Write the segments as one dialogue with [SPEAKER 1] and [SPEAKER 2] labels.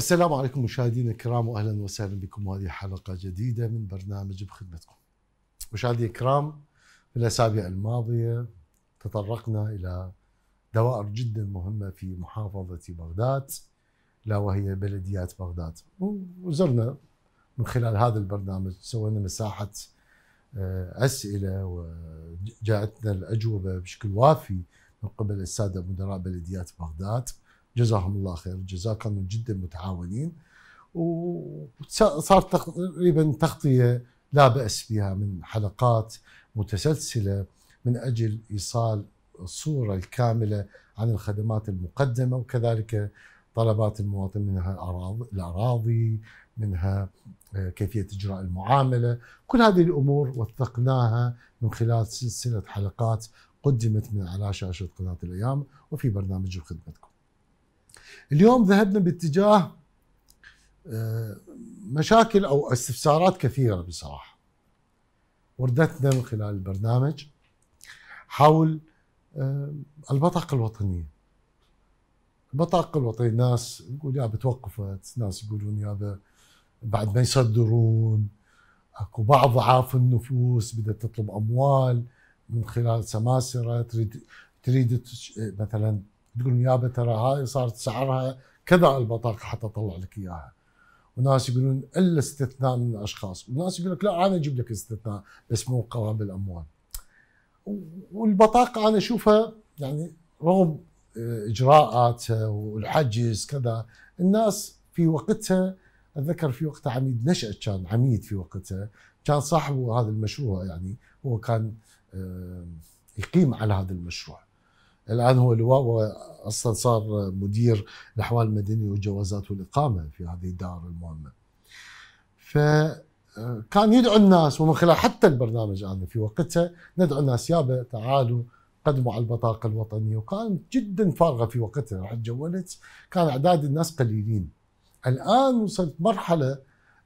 [SPEAKER 1] السلام عليكم مشاهدينا الكرام واهلا وسهلا بكم وهذه حلقه جديده من برنامج بخدمتكم. مشاهدينا الكرام في الاسابيع الماضيه تطرقنا الى دوائر جدا مهمه في محافظه بغداد لا وهي بلديات بغداد وزرنا من خلال هذا البرنامج سوينا مساحه آه، اسئله وجاءتنا الاجوبه بشكل وافي من قبل الساده مدراء بلديات بغداد جزاهم الله خير الجزاء كانوا جدا متعاونين وصارت تقريبا تغطيه لا باس بها من حلقات متسلسله من اجل ايصال الصوره الكامله عن الخدمات المقدمه وكذلك طلبات المواطن منها الاراضي منها آه، كيفيه اجراء المعامله كل هذه الامور وثقناها من خلال سلسله حلقات قدمت من على شاشه قناه الايام وفي برنامج خدمتكم اليوم ذهبنا باتجاه آه، مشاكل او استفسارات كثيره بصراحه وردتنا من خلال البرنامج حول آه، البطاقه الوطنيه البطاقه الوطنيه ناس يقول يابا توقفت ناس يقولون يابا بعد ما يصدرون اكو بعض ضعاف النفوس بدها تطلب اموال من خلال سماسره تريد تريد مثلا تقول يا يابا ترى هاي صارت سعرها كذا البطاقه حتى اطلع لك اياها وناس يقولون الا استثناء من الاشخاص وناس يقول لك لا انا اجيب لك استثناء بس مو قوام الاموال والبطاقه انا اشوفها يعني رغم اجراءاتها والحجز كذا الناس في وقتها اتذكر في وقتها عميد نشأت كان عميد في وقتها كان صاحبه هذا المشروع يعني هو كان آه، يقيم على هذا المشروع الان هو لواء واصلا صار مدير الاحوال المدنيه والجوازات والاقامه في هذه الدار المهمه. ف آه، كان يدعو الناس ومن خلال حتى البرنامج انا في وقتها ندعو الناس يابا تعالوا قدموا على البطاقه الوطنيه وكانت جدا فارغه في وقتها رحت جولت كان اعداد الناس قليلين. الان وصلت مرحله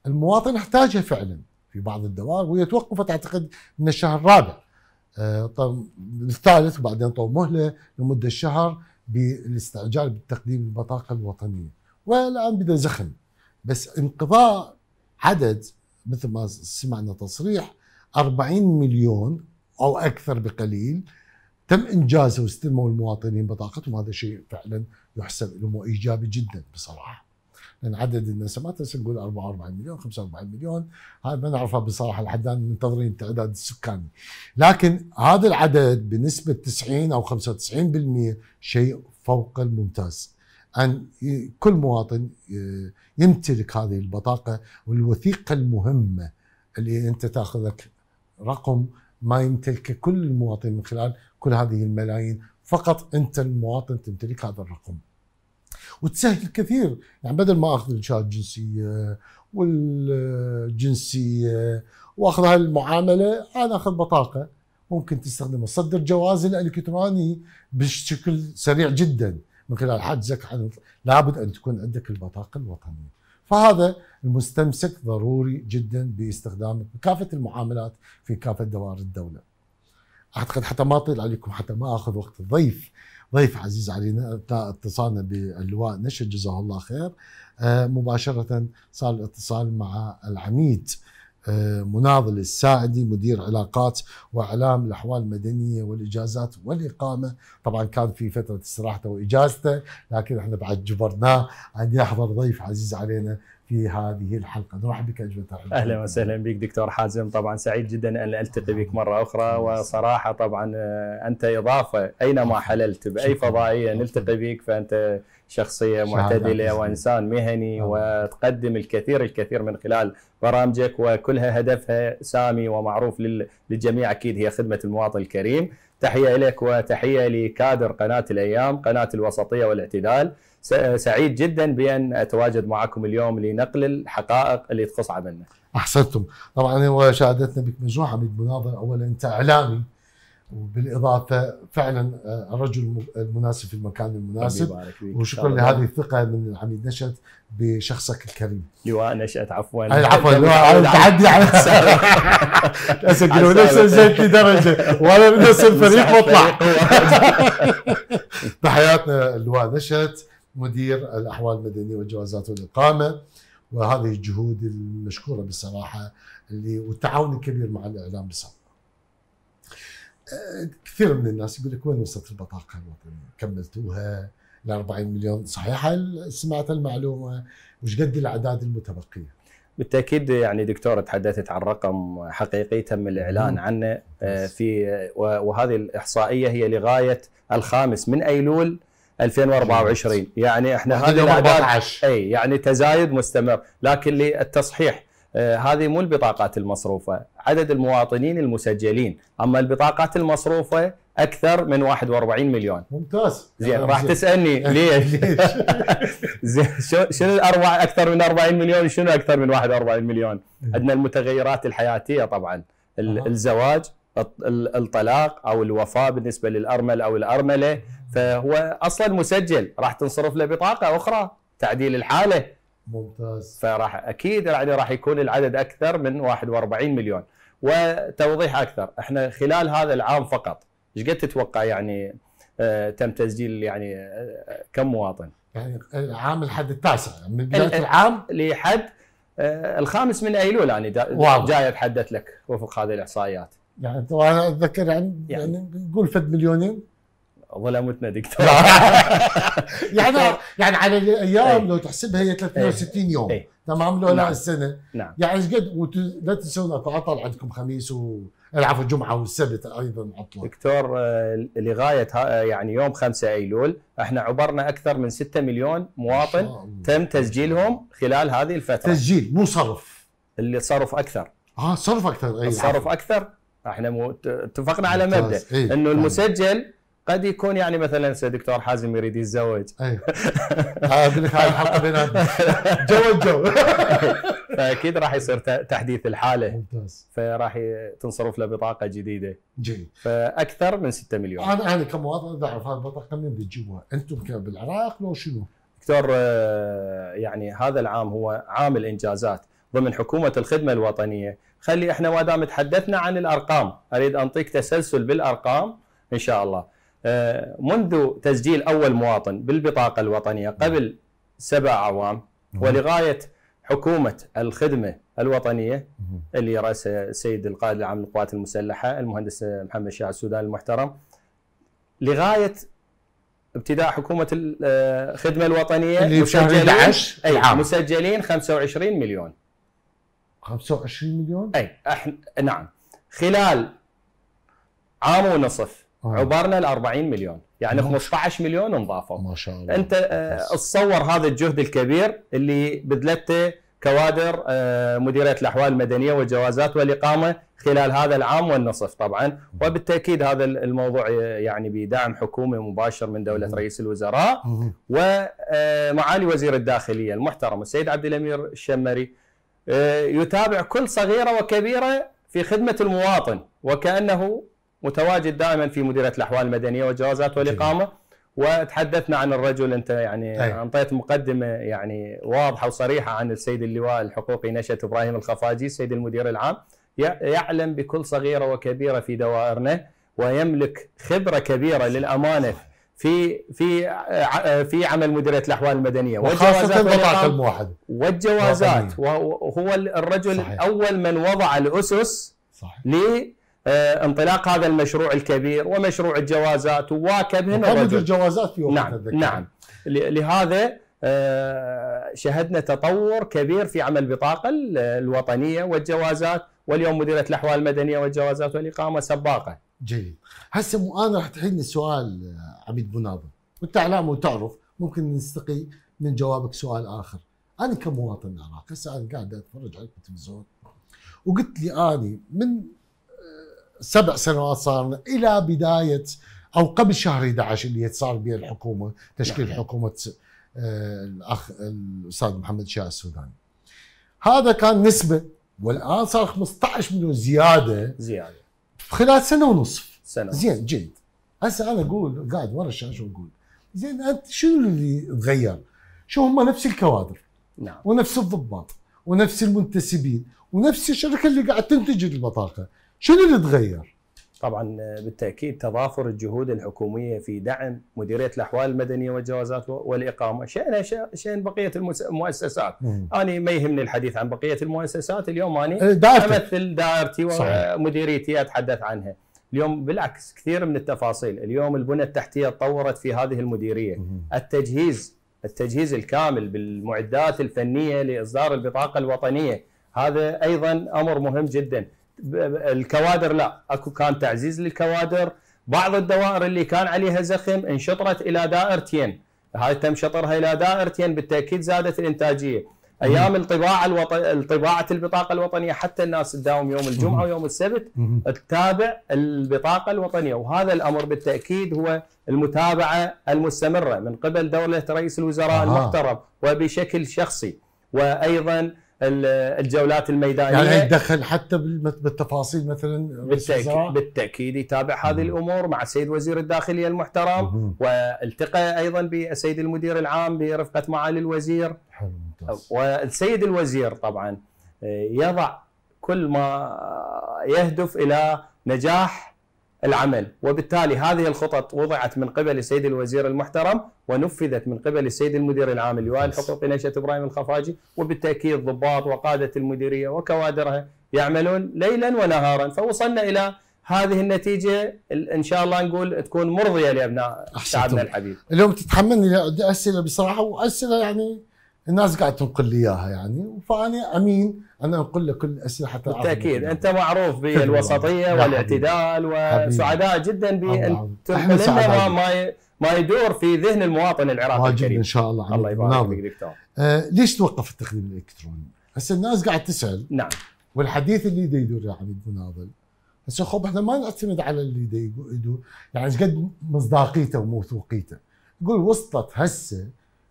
[SPEAKER 1] المواطن احتاجها فعلا في بعض الدوائر وهي توقفت اعتقد من الشهر الرابع آه، طب الثالث وبعدين طو مهله لمده شهر بالاستعجال بتقديم البطاقه الوطنيه والان بدا زخم بس انقضاء عدد مثل ما سمعنا تصريح 40 مليون او اكثر بقليل تم انجازه واستلموا المواطنين بطاقتهم هذا شيء فعلا يحسب له ايجابي جدا بصراحه عدد الناس ما تنسى نقول 44 مليون 45 مليون هاي ما نعرفها بصراحه لحد الان منتظرين التعداد السكاني لكن هذا العدد بنسبه 90 او 95% شيء فوق الممتاز ان كل مواطن يمتلك هذه البطاقه والوثيقه المهمه اللي انت تاخذك رقم ما يمتلكه كل المواطن من خلال كل هذه الملايين فقط انت المواطن تمتلك هذا الرقم وتسهل كثير يعني بدل ما اخذ انشاء الجنسيه والجنسيه واخذ هاي المعامله انا اخذ بطاقه ممكن تستخدمها صدر جواز الالكتروني بشكل سريع جدا من خلال حجزك عن لابد ان تكون عندك البطاقه الوطنيه فهذا المستمسك ضروري جدا باستخدام كافه المعاملات في كافه دوائر الدوله. اعتقد حتى ما اطيل عليكم حتى ما اخذ وقت الضيف ضيف عزيز علينا اتصالنا باللواء نشد جزاه الله خير آه، مباشرة صار الاتصال مع العميد آه، مناضل الساعدي مدير علاقات واعلام الاحوال المدنيه والاجازات والاقامه طبعا كان في فتره استراحته واجازته لكن احنا بعد جبرناه ان يحضر ضيف عزيز علينا في هذه الحلقه نرحب بك اجمل ترحيب اهلا
[SPEAKER 2] وسهلا بك دكتور حازم طبعا سعيد جدا ان التقي بك مره اخرى نعم. وصراحه طبعا آه، انت اضافه اينما حللت باي فضائيه نلتقي بك فانت شخصيه معتدله وانسان مهني نعم. وتقدم الكثير الكثير من خلال برامجك وكلها هدفها سامي ومعروف للجميع اكيد هي خدمه المواطن الكريم تحيه لك وتحيه لكادر قناه الايام قناه الوسطيه والاعتدال سعيد جدا بان اتواجد معكم اليوم لنقل الحقائق اللي تخص عملنا.
[SPEAKER 1] احسنتم، طبعا هو شهادتنا بك مجموعه حميد مناظر اولا انت اعلامي وبالاضافه فعلا آه، الرجل المناسب في المكان المناسب وشكرا لهذه الثقه من حميد نشأت
[SPEAKER 2] بشخصك الكريم لواء نشأت عفوا عفوا لواء التحدي على الاسد لو نفس زيت درجه من نفس الفريق واطلع
[SPEAKER 1] تحياتنا لواء نشأت مدير الاحوال المدنيه والجوازات والاقامه وهذه الجهود المشكوره بصراحه اللي والتعاون الكبير مع الاعلام بصراحه. أه، كثير من الناس يقول لك وين وصلت البطاقه الوطنيه؟ كملتوها؟ ال 40 مليون صحيحه سمعت المعلومه وش قد الاعداد المتبقيه؟
[SPEAKER 2] بالتاكيد يعني دكتور تحدثت عن رقم حقيقي تم الاعلان عنه أه، في وهذه الاحصائيه هي لغايه الخامس من ايلول 2024 يعني احنا هذه الاعداد اي يعني تزايد مستمر لكن للتصحيح آه، هذه مو البطاقات المصروفه عدد المواطنين المسجلين اما البطاقات المصروفه اكثر من 41 مليون ممتاز زين يعني راح تسالني ليش زين شنو الاربع اكثر من 40 مليون شنو اكثر من 41 مليون عندنا المتغيرات الحياتيه طبعا الزواج الطلاق او الوفاه بالنسبه للارمل او الارمله فهو اصلا مسجل راح تنصرف له بطاقه اخرى تعديل الحاله
[SPEAKER 1] ممتاز
[SPEAKER 2] فراح اكيد يعني راح يكون العدد اكثر من 41 مليون وتوضيح اكثر احنا خلال هذا العام فقط ايش قد تتوقع يعني آه، تم تسجيل يعني آه، كم مواطن؟
[SPEAKER 1] يعني العام الحد التاسع من بدايه
[SPEAKER 2] العام لحد آه، الخامس من ايلول يعني جاي اتحدث لك وفق هذه الاحصائيات
[SPEAKER 1] يعني طبعا انا اتذكر يعني, يعني يعني نقول فد مليونين
[SPEAKER 2] ولا متنا دكتور
[SPEAKER 1] يعني إيه. يعني على الايام إيه. لو تحسبها هي 360 يوم إيه. تمام لو لا نعم. السنه نعم يعني ايش قد لا تنسون اتعطل عندكم خميس و
[SPEAKER 2] العفو الجمعه
[SPEAKER 1] والسبت ايضا
[SPEAKER 2] عطله دكتور آه، لغايه آه، يعني يوم 5 ايلول احنا عبرنا اكثر من 6 مليون مواطن تم تسجيلهم خلال هذه الفتره تسجيل مو صرف اللي صرف اكثر اه صرف اكثر اي صرف اكثر احنا مو... اتفقنا على مبدا إيه؟ انه المسجل قد يكون يعني مثلا سي دكتور حازم يريد يتزوج اي اقول لك هاي الحلقه بين جو الجو فاكيد راح يصير تحديث الحاله ممتاز فراح تنصرف له بطاقه جديده جيد فاكثر من 6 مليون انا
[SPEAKER 1] انا كمواطن بدي اعرف هاي البطاقه من بتجيبوها؟ انتم بالعراق لو شنو؟
[SPEAKER 2] دكتور آه، يعني هذا العام هو عام الانجازات ضمن حكومه الخدمه الوطنيه خلي احنا ما دام تحدثنا عن الارقام اريد انطيك تسلسل بالارقام ان شاء الله آه، منذ تسجيل اول مواطن بالبطاقه الوطنيه قبل سبع اعوام ولغايه حكومه الخدمه الوطنيه اللي راسها السيد القائد العام للقوات المسلحه المهندس محمد شاه السوداني المحترم لغايه ابتداء حكومه الخدمه آه، الوطنيه اللي مسجلين 11 مسجلين 25 مليون 25 مليون؟ اي احنا نعم خلال عام ونصف آه. عبرنا ال 40 مليون يعني 15 مليون انضافوا ما شاء الله انت آه، تصور هذا الجهد الكبير اللي بذلته كوادر آه، مديريه الاحوال المدنيه والجوازات والاقامه خلال هذا العام والنصف طبعا وبالتاكيد هذا الموضوع آه، يعني بدعم حكومي مباشر من دوله رئيس الوزراء ومعالي وزير الداخليه المحترم السيد عبد الامير الشمري آه، يتابع كل صغيره وكبيره في خدمه المواطن وكانه متواجد دائما في مديريه الاحوال المدنيه والجوازات والاقامه وتحدثنا عن الرجل انت يعني اعطيت مقدمه يعني واضحه وصريحه عن السيد اللواء الحقوقي نشأة ابراهيم الخفاجي السيد المدير العام يعلم بكل صغيره وكبيره في دوائرنا ويملك خبره كبيره للامانه في في في عمل مديريه الاحوال المدنيه وخاصه البطاقه الموحده والجوازات وهو الرجل صحيح. اول من وضع الاسس صحيح. لانطلاق آه، هذا المشروع الكبير ومشروع الجوازات وواكب هنا الجوازات
[SPEAKER 1] في نعم نعم
[SPEAKER 2] لهذا آه، شهدنا تطور كبير في عمل البطاقه الوطنيه والجوازات واليوم مديريه الاحوال المدنيه والجوازات والاقامه سباقه
[SPEAKER 1] جيد هسه انا راح تحيدني سؤال عبيد بنابه وانت اعلامي وتعرف ممكن نستقي من جوابك سؤال اخر انا كمواطن عراقي هسه انا قاعد اتفرج على التلفزيون وقلت لي اني من آه، سبع سنوات صارنا الى بدايه او قبل شهر 11 اللي صار بها الحكومه تشكيل نعم. حكومه آه، الاخ الاستاذ محمد شاه السوداني هذا كان نسبه والان صار 15 مليون زياده زياده خلال سنه ونصف سنه زين جيد هسه انا اقول قاعد ورا الشاشه واقول زين انت شنو اللي تغير؟ شو هم نفس الكوادر نعم ونفس الضباط ونفس المنتسبين ونفس الشركه اللي قاعد تنتج البطاقه،
[SPEAKER 2] شنو اللي تغير؟ طبعا بالتاكيد تضافر الجهود الحكوميه في دعم مديريه الاحوال المدنيه والجوازات والاقامه، شان شان بقيه المؤسسات، مم. انا ما يهمني الحديث عن بقيه المؤسسات، اليوم انا امثل دائرتي ومديريتي اتحدث عنها. اليوم بالعكس كثير من التفاصيل اليوم البنى التحتيه تطورت في هذه المديريه التجهيز التجهيز الكامل بالمعدات الفنيه لاصدار البطاقه الوطنيه هذا ايضا امر مهم جدا الكوادر لا اكو كان تعزيز للكوادر بعض الدوائر اللي كان عليها زخم انشطرت الى دائرتين هاي تم شطرها الى دائرتين بالتاكيد زادت الانتاجيه ايام الطباعه الوط... طباعه البطاقه الوطنيه حتى الناس تداوم يوم الجمعه ويوم السبت تتابع البطاقه الوطنيه وهذا الامر بالتاكيد هو المتابعه المستمره من قبل دوله رئيس الوزراء آه. المحترم وبشكل شخصي وايضا الجولات الميدانيه يعني
[SPEAKER 1] يتدخل حتى بالتفاصيل مثلا بالتأكيد,
[SPEAKER 2] بالتاكيد يتابع هذه الامور مع السيد وزير الداخليه المحترم مم. والتقى ايضا بالسيد المدير العام برفقه معالي الوزير والسيد الوزير طبعا آه، يضع كل ما يهدف الى نجاح العمل وبالتالي هذه الخطط وضعت من قبل السيد الوزير المحترم ونفذت من قبل السيد المدير العام اللواء الحقوق نشأة إبراهيم الخفاجي وبالتأكيد ضباط وقادة المديرية وكوادرها يعملون ليلا ونهارا فوصلنا إلى هذه النتيجة إن شاء الله نقول تكون مرضية لأبناء شعبنا الحبيب اليوم تتحملني أسئلة بصراحة وأسئلة يعني الناس قاعد
[SPEAKER 1] تنقل لي اياها يعني فانا امين ان انقل لك كل الاسئله حتى بالتاكيد انت
[SPEAKER 2] معروف بالوسطيه والاعتدال وسعداء جدا بان تنقل لنا ما ما يدور في ذهن المواطن العراقي الكريم ان شاء الله الله يبارك فيك دكتور
[SPEAKER 1] آه ليش توقف التخدم الالكتروني؟ هسه الناس قاعد تسال نعم والحديث اللي يدور يا عميد نابل هسه خب احنا ما نعتمد على اللي يدور يعني قد مصداقيته وموثوقيته يقول وصلت هسه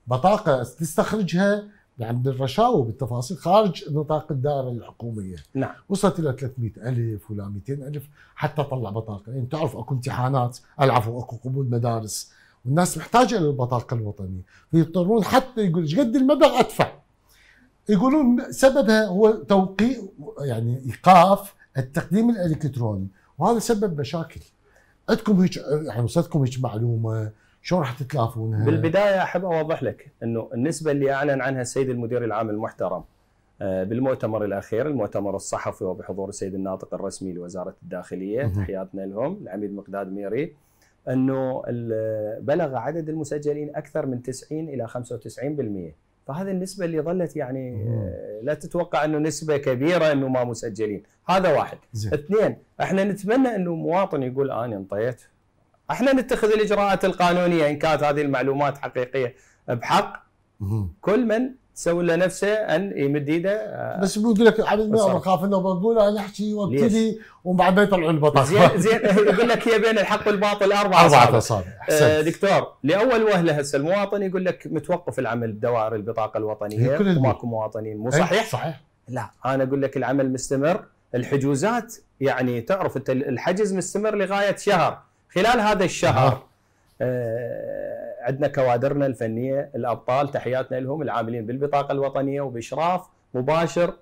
[SPEAKER 1] بطاقه تستخرجها يعني بالرشاوى بالتفاصيل خارج نطاق الدائره الحكوميه نعم وصلت الى 300 الف ولا 200 الف حتى طلع بطاقه لان يعني تعرف اكو امتحانات العفو اكو قبول مدارس والناس محتاجه للبطاقه الوطنيه فيضطرون حتى يقول ايش قد المبلغ ادفع يقولون سببها هو توقيع يعني ايقاف التقديم الالكتروني وهذا سبب مشاكل عندكم هيك يعني وصلتكم هيك معلومه شلون راح تتلافونها؟
[SPEAKER 2] بالبدايه احب اوضح لك انه النسبه اللي اعلن عنها السيد المدير العام المحترم آه، بالمؤتمر الاخير المؤتمر الصحفي وبحضور السيد الناطق الرسمي لوزاره الداخليه تحياتنا لهم العميد مقداد ميري انه بلغ عدد المسجلين اكثر من 90 الى 95% فهذه النسبه اللي ظلت يعني آه، لا تتوقع انه نسبه كبيره انه ما مسجلين هذا واحد زي. اثنين احنا نتمنى انه مواطن يقول انا انطيت احنا نتخذ الاجراءات القانونيه ان كانت هذه المعلومات حقيقيه بحق كل من سوي له نفسه ان يمد ايده آه، بس
[SPEAKER 1] بيقول لك عبد ما بخاف انه بقول انا احكي وابتدي
[SPEAKER 2] ومن بعد ما يطلعون البطاقه زين زين يقول لك هي بين الحق والباطل اربع اصابع اربع اصابع آه، دكتور لاول وهله هسه المواطن يقول لك متوقف العمل بدوائر البطاقه الوطنيه وماكو مواطنين مو إيه، صحيح؟ صحيح لا انا اقول لك العمل مستمر الحجوزات يعني تعرف الحجز مستمر لغايه شهر خلال هذا الشهر آه عندنا كوادرنا الفنيه الابطال تحياتنا لهم العاملين بالبطاقه الوطنيه وباشراف مباشر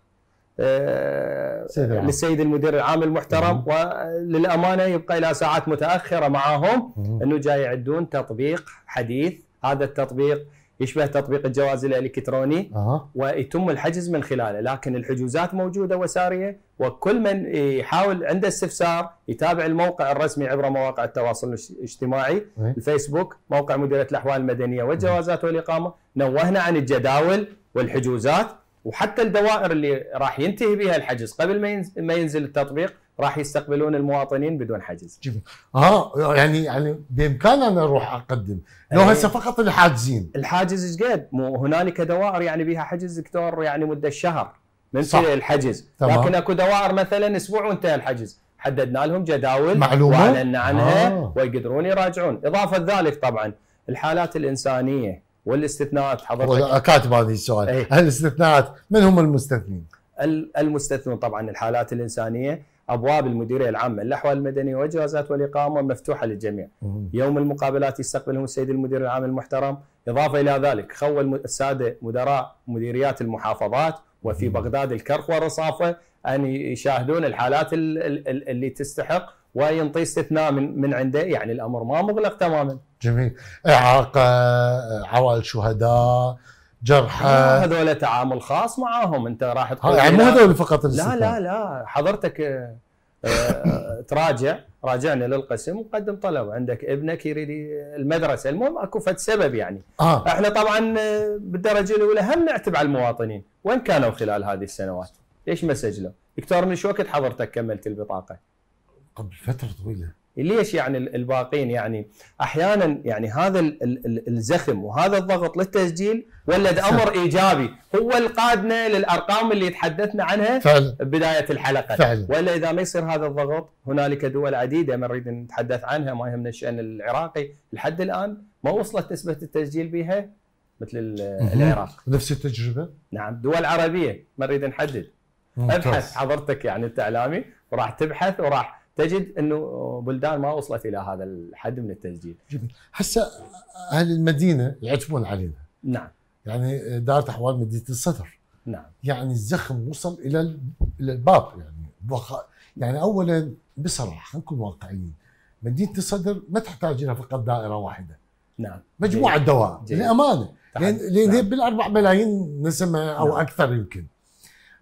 [SPEAKER 2] آه للسيد المدير العام المحترم وللامانه يبقى الى ساعات متاخره معاهم انه جاي يعدون تطبيق حديث هذا التطبيق يشبه تطبيق الجواز الالكتروني أه. ويتم الحجز من خلاله لكن الحجوزات موجوده وساريه وكل من يحاول عنده استفسار يتابع الموقع الرسمي عبر مواقع التواصل الاجتماعي أه. الفيسبوك موقع مديريه الاحوال المدنيه والجوازات والاقامه نوهنا عن الجداول والحجوزات وحتى الدوائر اللي راح ينتهي بها الحجز قبل ما ينزل التطبيق راح يستقبلون المواطنين بدون حجز جميل.
[SPEAKER 1] اه يعني يعني بامكاني انا اروح
[SPEAKER 2] اقدم لو هسه فقط الحاجزين الحاجز ايش قد؟ هنالك دوائر يعني بها حجز دكتور يعني مده شهر من صح. الحجز تمام. لكن اكو دوائر مثلا اسبوع وانتهى الحجز حددنا لهم جداول معلومه واعلنا عنها آه. ويقدرون يراجعون اضافه ذلك طبعا الحالات الانسانيه والاستثناءات حضرتك
[SPEAKER 1] كاتب هذه السؤال ايه؟ الاستثناءات من هم المستثنين
[SPEAKER 2] المستثنون طبعا الحالات الانسانيه ابواب المديريه العامه للاحوال المدنيه والجوازات والاقامه مفتوحه للجميع. يوم المقابلات يستقبلهم السيد المدير العام المحترم، اضافه الى ذلك خول الساده مدراء مديريات المحافظات وفي بغداد الكرخ والرصافه ان يشاهدون الحالات اللي تستحق وينطي استثناء من من عنده يعني الامر ما مغلق تماما. جميل
[SPEAKER 1] اعاقه عوائل شهداء جرحى هذول
[SPEAKER 2] تعامل خاص معاهم انت راح تقول يعني مو هذول فقط لا لا لا حضرتك آه، آه، تراجع راجعنا للقسم وقدم طلب عندك ابنك يريد المدرسه المهم اكو فد سبب يعني آه. احنا طبعا آه، بالدرجه الاولى هم نعتب على المواطنين وين كانوا خلال هذه السنوات ليش ما سجلوا دكتور من شو وقت حضرتك كملت البطاقه قبل فتره طويله ليش يعني الباقين يعني احيانا يعني هذا الزخم وهذا الضغط للتسجيل ولد امر ايجابي هو القادنا للارقام اللي تحدثنا عنها فعلا. بدايه الحلقه فعلا. ولا اذا ما يصير هذا الضغط هنالك دول عديده ما نريد نتحدث عنها ما يهمنا الشان العراقي لحد الان ما وصلت نسبه التسجيل بها مثل العراق
[SPEAKER 1] نفس التجربه
[SPEAKER 2] نعم دول عربيه ما نريد نحدد ممتاز. ابحث حضرتك يعني انت اعلامي وراح تبحث وراح تجد انه بلدان ما وصلت الى هذا الحد من التسجيل. جميل. هسه
[SPEAKER 1] اهل المدينه يعتبون علينا. نعم. يعني دارت احوال مدينه الصدر. نعم. يعني الزخم وصل الى الى الباب يعني بخ... يعني اولا بصراحه خلينا نكون واقعيين. مدينه الصدر ما تحتاج الى فقط دائره واحده. نعم. مجموعه دوائر للامانه. لان لان نعم. بالاربع ملايين نسمه او نعم. اكثر يمكن.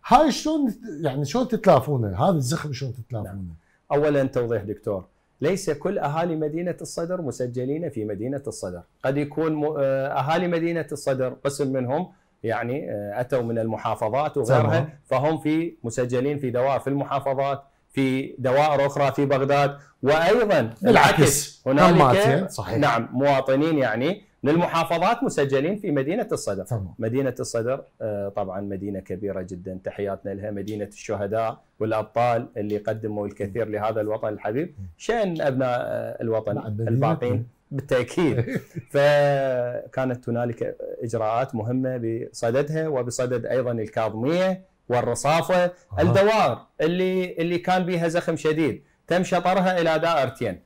[SPEAKER 1] هاي شلون يعني شلون تتلافونه؟ هذا الزخم شلون تتلافونه؟
[SPEAKER 2] نعم. اولا توضيح دكتور ليس كل اهالي مدينه الصدر مسجلين في مدينه الصدر، قد يكون آه، اهالي مدينه الصدر قسم منهم يعني آه، اتوا من المحافظات وغيرها فهم في مسجلين في دوائر في المحافظات في دوائر اخرى في بغداد وايضا بالعكس هنالك نعم مواطنين يعني للمحافظات مسجلين في مدينه الصدر طبعا. مدينه الصدر آه، طبعا مدينه كبيره جدا تحياتنا لها مدينه الشهداء والابطال اللي قدموا الكثير لهذا الوطن الحبيب شان ابناء آه، الوطن نعم، الباقين بالتاكيد فكانت هنالك اجراءات مهمه بصددها وبصدد ايضا الكاظميه والرصافه الدوار اللي اللي كان بها زخم شديد تم شطرها الى دائرتين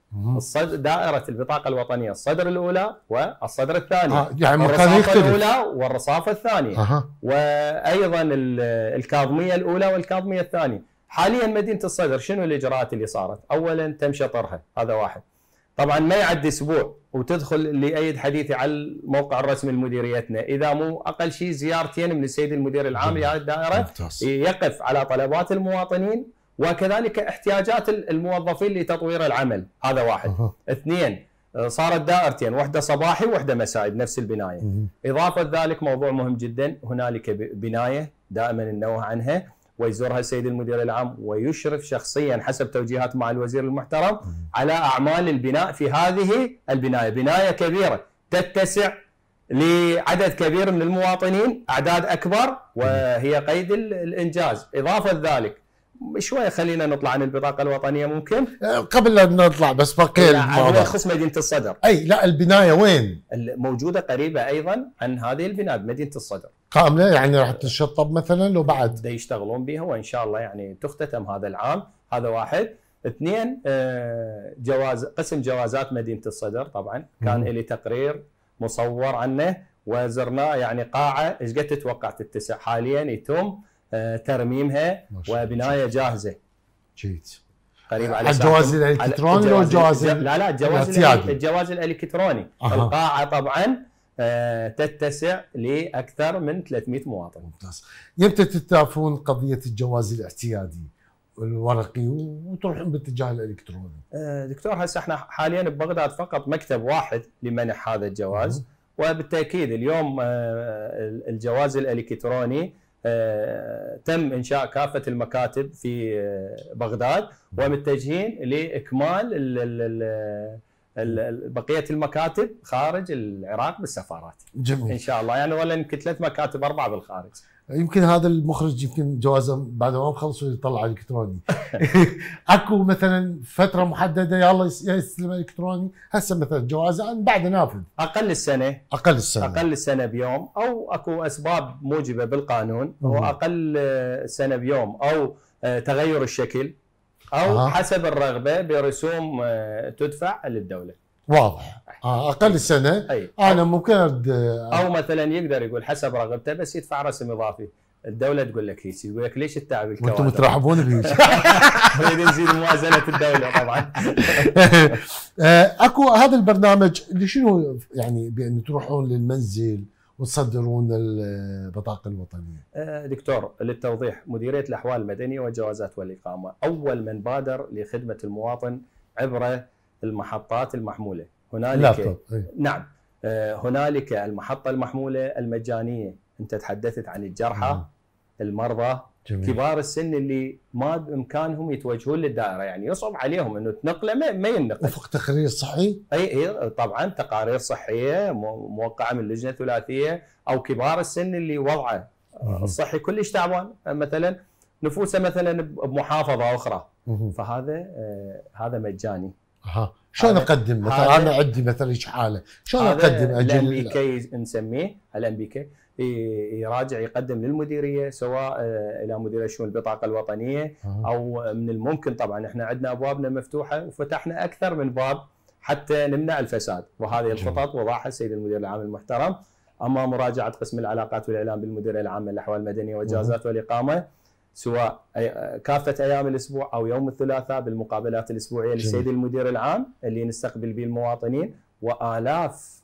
[SPEAKER 2] دائره البطاقه الوطنيه الصدر الاولى والصدر الثاني آه يعني الرصافه يختلف. الاولى والرصافه الثانيه آه. وايضا الكاظميه الاولى والكاظميه الثانيه حاليا مدينه الصدر شنو الاجراءات اللي صارت؟ اولا تم شطرها هذا واحد طبعا ما يعد اسبوع وتدخل لايد حديثي على الموقع الرسمي لمديريتنا اذا مو اقل شيء زيارتين من السيد المدير العام لهذه الدائره يقف على طلبات المواطنين وكذلك احتياجات الموظفين لتطوير العمل هذا واحد اثنين صارت دائرتين واحده صباحي وواحده مسائي بنفس البنايه اضافه ذلك موضوع مهم جدا هنالك بنايه دائما النوه عنها ويزورها السيد المدير العام ويشرف شخصيا حسب توجيهات مع الوزير المحترم على اعمال البناء في هذه البنايه بنايه كبيره تتسع لعدد كبير من المواطنين اعداد اكبر وهي قيد الانجاز اضافه ذلك شوي خلينا نطلع عن البطاقه الوطنيه ممكن آه،
[SPEAKER 1] قبل لا نطلع بس بقي الموضوع يخص
[SPEAKER 2] مدينه الصدر
[SPEAKER 1] اي لا البنايه وين
[SPEAKER 2] موجوده قريبه ايضا عن هذه البنايه بمدينه الصدر كامله يعني راح تنشطب مثلا وبعد بده يشتغلون بها وان شاء الله يعني تختتم هذا العام هذا واحد اثنين آه، جواز قسم جوازات مدينه الصدر طبعا كان لي تقرير مصور عنه وزرناه يعني قاعه ايش قد تتوقع تتسع حاليا يتم آه، ترميمها وبنايه جاهزه. جيد. قريب آه، على الجواز الالكتروني ولا الجواز لا لا الجواز الجواز الالكتروني أه. القاعه طبعا آه، تتسع لاكثر من 300 مواطن. ممتاز.
[SPEAKER 1] يمتى تتافون قضيه الجواز الاعتيادي؟ الورقي وتروحون بالاتجاه
[SPEAKER 2] الالكتروني. دكتور هسه احنا حاليا ببغداد فقط مكتب واحد لمنح هذا الجواز أه. وبالتاكيد اليوم الجواز الالكتروني آه، تم انشاء كافه المكاتب في آه، بغداد ومتجهين لاكمال بقيه المكاتب خارج العراق بالسفارات جميل ان شاء الله يعني ولا يمكن ثلاث مكاتب اربعه بالخارج
[SPEAKER 1] يمكن هذا المخرج يمكن جوازه بعد ما خلصوا يطلع الكتروني اكو مثلا فتره محدده يلا يستلم الكتروني هسه مثلا جوازه عن بعد نافذ
[SPEAKER 2] اقل السنه اقل السنه اقل السنه بيوم او اكو اسباب موجبه بالقانون واقل آه، سنه بيوم او آه، تغير الشكل او آه. حسب الرغبه برسوم آه، تدفع للدوله
[SPEAKER 1] واضح آه،, اه اقل سنه أي. انا ممكن أرد... آه،
[SPEAKER 2] او مثلا يقدر يقول حسب رغبته بس يدفع رسم اضافي الدوله تقول لك ليش يقول لك ليش التعب الكوادر وانتم ترحبون بي نزيد موازنه الدوله طبعا
[SPEAKER 1] آه، اكو هذا البرنامج اللي شنو يعني بان تروحون للمنزل وتصدرون البطاقه الوطنيه
[SPEAKER 2] دكتور للتوضيح مديريه الاحوال المدنيه والجوازات والاقامه اول من بادر لخدمه المواطن عبر المحطات المحموله هنالك نعم آه، هنالك المحطه المحموله المجانيه انت تحدثت عن الجرحى نعم. المرضى جميل. كبار السن اللي ما بامكانهم يتوجهون للدائره يعني يصعب عليهم انه تنقله ما, ينقل وفق تقرير صحي؟ اي اي طبعا تقارير صحيه موقعه من لجنه ثلاثيه او كبار السن اللي وضعه آه. نعم. الصحي كلش تعبان مثلا نفوسه مثلا بمحافظه اخرى مه. فهذا آه هذا مجاني اها شلون اقدم مثلا انا عندي مثلا ايش حاله
[SPEAKER 1] شلون اقدم اجل الام بي
[SPEAKER 2] كي نسميه الام بي كي يراجع يقدم للمديريه سواء آه، الى مديريه شؤون البطاقه الوطنيه او من الممكن طبعا احنا عندنا ابوابنا مفتوحه وفتحنا اكثر من باب حتى نمنع الفساد وهذه الخطط وضعها السيد المدير العام المحترم اما مراجعه قسم العلاقات والاعلام بالمديريه العامه للاحوال المدنيه والجازات والاقامه سواء كافه ايام الاسبوع او يوم الثلاثاء بالمقابلات الاسبوعيه للسيد المدير العام اللي نستقبل به المواطنين والاف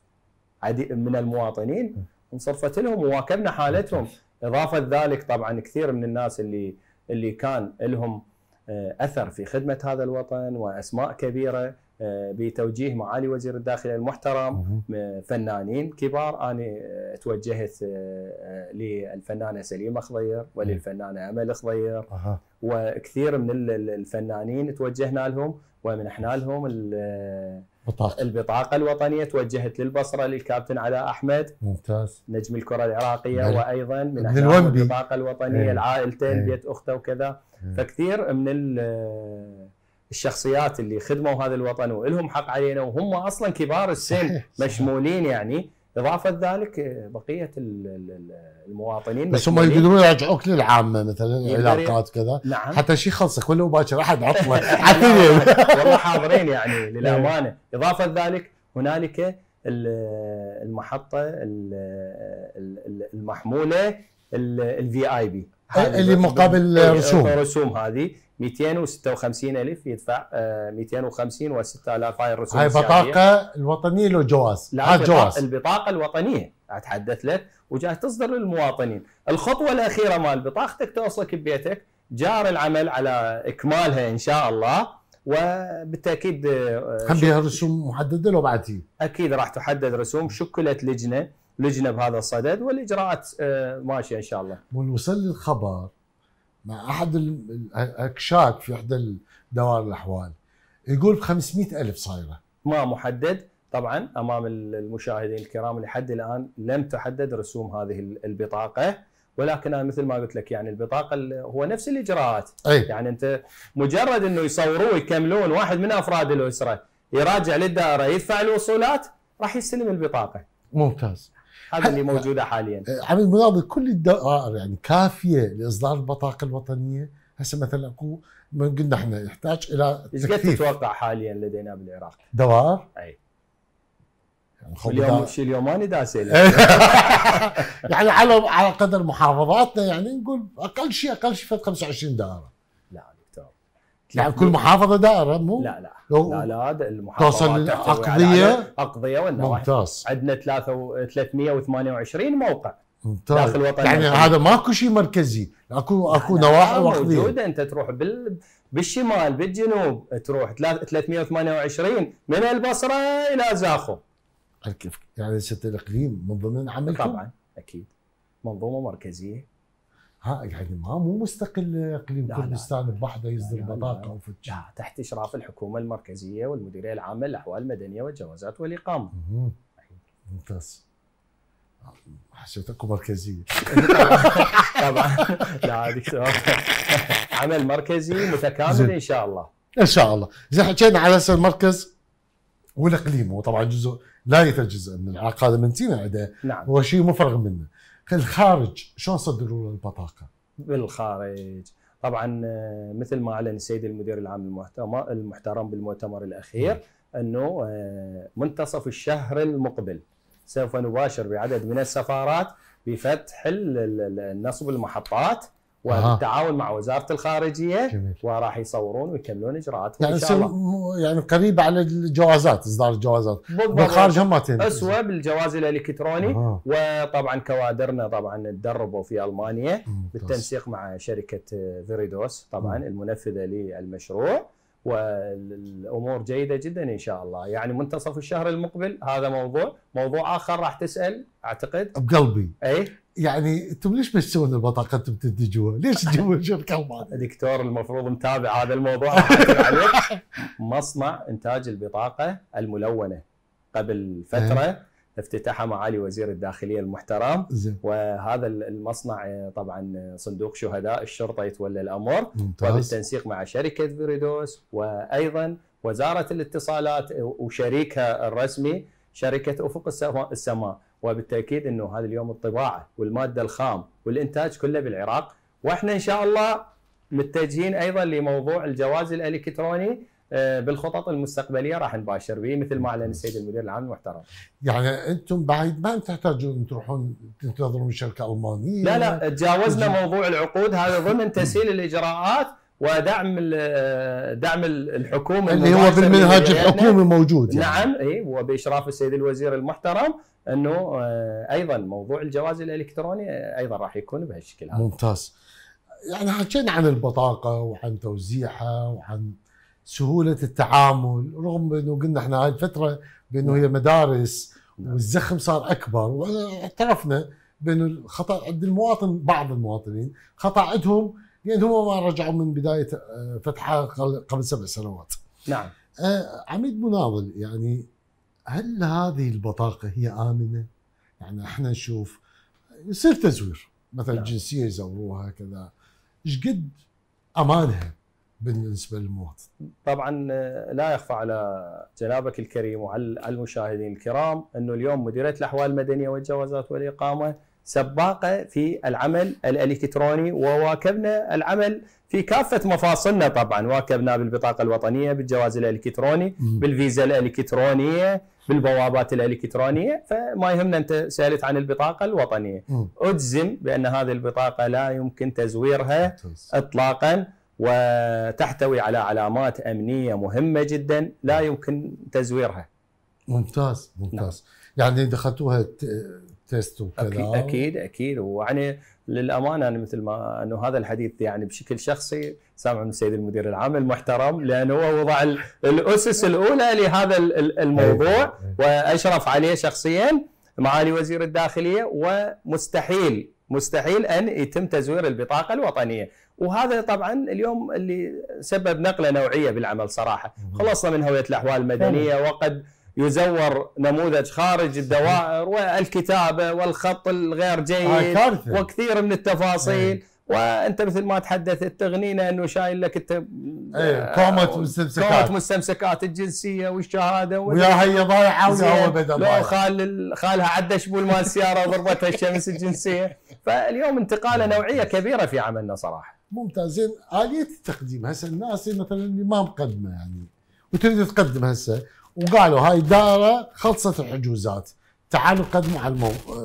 [SPEAKER 2] عديد من المواطنين انصرفت لهم وواكبنا حالتهم اضافه ذلك طبعا كثير من الناس اللي اللي كان لهم آه، اثر في خدمه هذا الوطن واسماء كبيره آه، بتوجيه معالي وزير الداخليه المحترم فنانين كبار انا آه، توجهت آه، للفنانه سليمه خضير وللفنانه امل خضير وكثير من الفنانين توجهنا لهم ومنحنا لهم بطاقة. البطاقة الوطنية توجهت للبصرة للكابتن علاء أحمد
[SPEAKER 1] ممتاز
[SPEAKER 2] نجم الكرة العراقية هل. وأيضا من البطاقة الوطنية إيه. العائلتين إيه. بيت أخته وكذا إيه. فكثير من الشخصيات اللي خدموا هذا الوطن ولهم حق علينا وهم اصلا كبار السن مشمولين يعني اضافه ذلك بقيه المواطنين بس هم يقدرون
[SPEAKER 1] يرجعوك للعامه مثلا علاقات كذا نعم. حتى شيء خلصك ولا باكر احد عطله حتى والله حاضرين يعني إيه. للامانه
[SPEAKER 2] اضافه ذلك هنالك المحطه المحموله الفي اي بي اللي مقابل رسوم الرسوم هذه 256 الف يدفع 250 آه، و6000 هاي الرسوم هاي بطاقه
[SPEAKER 1] الوطنيه لو جواز لا جواز
[SPEAKER 2] البطاقه الوطنيه اتحدث لك وجاي تصدر للمواطنين الخطوه الاخيره مال بطاقتك توصلك ببيتك جار العمل على اكمالها ان شاء الله وبالتاكيد هم آه، بها
[SPEAKER 1] رسوم محدده لو بعد
[SPEAKER 2] اكيد راح تحدد رسوم شكلت لجنه لجنه بهذا الصدد والاجراءات آه، ماشيه ان شاء الله.
[SPEAKER 1] وصل الخبر مع احد الاكشاك في احدى دوائر الاحوال يقول ب 500 الف صايره
[SPEAKER 2] ما محدد طبعا امام المشاهدين الكرام لحد الان لم تحدد رسوم هذه البطاقه ولكن انا مثل ما قلت لك يعني البطاقه هو نفس الاجراءات أي. يعني انت مجرد انه يصوروا يكملون واحد من افراد الاسره يراجع للدائره يدفع الوصولات راح يستلم البطاقه ممتاز هذا اللي موجوده حاليا إيه، عن المناضل كل الدوائر آه، يعني
[SPEAKER 1] كافيه لاصدار البطاقه الوطنيه هسه مثلا اكو قلنا احنا يحتاج الى
[SPEAKER 2] ايش قد تتوقع حاليا لدينا بالعراق دوائر؟ اي يعني اليوم شي اليوماني داسه يعني على على قدر محافظاتنا
[SPEAKER 1] يعني نقول اقل شيء اقل شيء فوق 25 دائره يعني كل محافظه
[SPEAKER 2] دائره مو لا لا لا لا المحافظه توصل اقضيه اقضيه والنواحي ممتاز عندنا 328 موقع ممتاز داخل الوطن يعني الوطن. هذا ماكو شيء
[SPEAKER 1] مركزي اكو اكو نواحي واقضيه موجوده
[SPEAKER 2] انت تروح بال بالشمال بالجنوب تروح 328 من البصره الى زاخو
[SPEAKER 1] يعني ست الاقليم من ضمن عملكم؟ طبعا اكيد منظومه مركزيه ها يعني ما مو مستقل اقليم كردستان بوحده يصدر بطاقه او لا, لا
[SPEAKER 2] تحت اشراف الحكومه المركزيه والمديريه العامه للاحوال المدنيه والجوازات والاقامه.
[SPEAKER 1] ممتاز. حسيت اكو مركزيه
[SPEAKER 2] طبعا لا دكتور عمل مركزي متكامل ان شاء الله ان
[SPEAKER 1] شاء الله زين حكينا على هسه المركز والاقليم هو طبعا جزء لا يتجزا من نعم. العراق هذا منتينا عنده نعم هو شيء مفرغ منه في الخارج شلون صدروا البطاقه؟
[SPEAKER 2] بالخارج طبعا آه، مثل ما اعلن السيد المدير العام المحترم بالمؤتمر الاخير نعم. انه آه، منتصف الشهر المقبل سوف نباشر بعدد من السفارات بفتح نصب المحطات وبالتعاون مع وزاره الخارجيه جميل. وراح يصورون ويكملون اجراءاتهم يعني ان شاء
[SPEAKER 1] الله يعني قريب على الجوازات اصدار الجوازات بالخارج هم اسوه
[SPEAKER 2] بالجواز الالكتروني آه. وطبعا كوادرنا طبعا تدربوا في المانيا مم. بالتنسيق مع شركه فيريدوس طبعا مم. المنفذه للمشروع والامور جيده جدا ان شاء الله يعني منتصف الشهر المقبل هذا موضوع موضوع اخر راح تسال اعتقد بقلبي اي
[SPEAKER 1] يعني انتم ليش بس تسوون البطاقه انتم تدجوها؟
[SPEAKER 2] ليش تجيبون شركه المانيه؟ دكتور المفروض متابع هذا الموضوع عليك مصنع انتاج البطاقه الملونه قبل فتره إيه. افتتحها معالي وزير الداخليه المحترم زي. وهذا المصنع آه، طبعا آه، صندوق شهداء الشرطه يتولى الامر ممتاز. وبالتنسيق مع شركه فيريدوس وايضا وزاره الاتصالات وشريكها الرسمي شركه افق السماء وبالتاكيد انه هذا اليوم الطباعه والماده الخام والانتاج كله بالعراق واحنا ان شاء الله متجهين ايضا لموضوع الجواز الالكتروني آه، بالخطط المستقبليه راح نباشر به مثل ما اعلن السيد المدير العام المحترم.
[SPEAKER 1] يعني انتم بعيد ما تحتاجون تروحون تنتظرون شركه المانيه لا لا تجاوزنا
[SPEAKER 2] موضوع العقود هذا ضمن تسهيل الاجراءات ودعم آه، دعم الحكومه اللي هو بالمنهاج الحكومي موجود يعني. نعم اي وباشراف السيد الوزير المحترم انه آه، ايضا موضوع الجواز الالكتروني آه، ايضا راح يكون بهالشكل هذا
[SPEAKER 1] ممتاز يعني حكينا عن البطاقه وعن توزيعها وعن سهوله التعامل رغم انه قلنا احنا هاي الفتره بانه هي مدارس والزخم صار اكبر واعترفنا بانه الخطا عند المواطن بعض المواطنين خطا عندهم لان يعني هم ما رجعوا من بدايه آه، فتحها قبل سبع سنوات. نعم. عميد مناضل يعني هل هذه البطاقه هي امنه؟ يعني احنا نشوف يصير تزوير مثلا لا. نعم. الجنسيه يزوروها كذا ايش قد امانها بالنسبه للمواطن؟
[SPEAKER 2] طبعا آه، لا يخفى على جنابك الكريم وعلى المشاهدين الكرام انه اليوم مديريه الاحوال المدنيه والجوازات والاقامه سباقه في العمل الالكتروني وواكبنا العمل في كافه مفاصلنا طبعا واكبنا بالبطاقه الوطنيه بالجواز الالكتروني بالفيزا الالكترونيه بالبوابات الالكترونيه فما يهمنا انت سالت عن البطاقه الوطنيه اجزم بان هذه البطاقه لا يمكن تزويرها اطلاقا وتحتوي على علامات امنيه مهمه جدا لا يمكن تزويرها
[SPEAKER 1] ممتاز ممتاز نعم. يعني دخلتوها تيست وكذا اكيد اكيد
[SPEAKER 2] اكيد ويعني للامانه انا مثل ما انه هذا الحديث يعني بشكل شخصي سامع من السيد المدير العام المحترم لانه هو وضع الاسس الاولى لهذا الموضوع أيوة، أيوة. واشرف عليه شخصيا معالي وزير الداخليه ومستحيل مستحيل ان يتم تزوير البطاقه الوطنيه وهذا طبعا اليوم اللي سبب نقله نوعيه بالعمل صراحه خلصنا من هويه الاحوال المدنيه وقد يزور نموذج خارج الدوائر والكتابه والخط الغير جيد وكثير من التفاصيل إيه. وانت مثل ما تحدثت تغنينا انه شايل لك انت
[SPEAKER 1] ايه كومه مستمسكات كومه
[SPEAKER 2] مستمسكات الجنسيه والشهاده ويا هي ضايعه ويا هو بدل لو خال خالها عدى شبول مال السياره وضربتها الشمس الجنسيه فاليوم انتقاله نوعيه كبيره في عملنا صراحه ممتاز زين اليه التقديم هسه الناس مثلا اللي ما مقدمه
[SPEAKER 1] يعني وتريد تقدم هسه وقالوا هاي الدائره خلصت الحجوزات
[SPEAKER 2] تعالوا قدموا على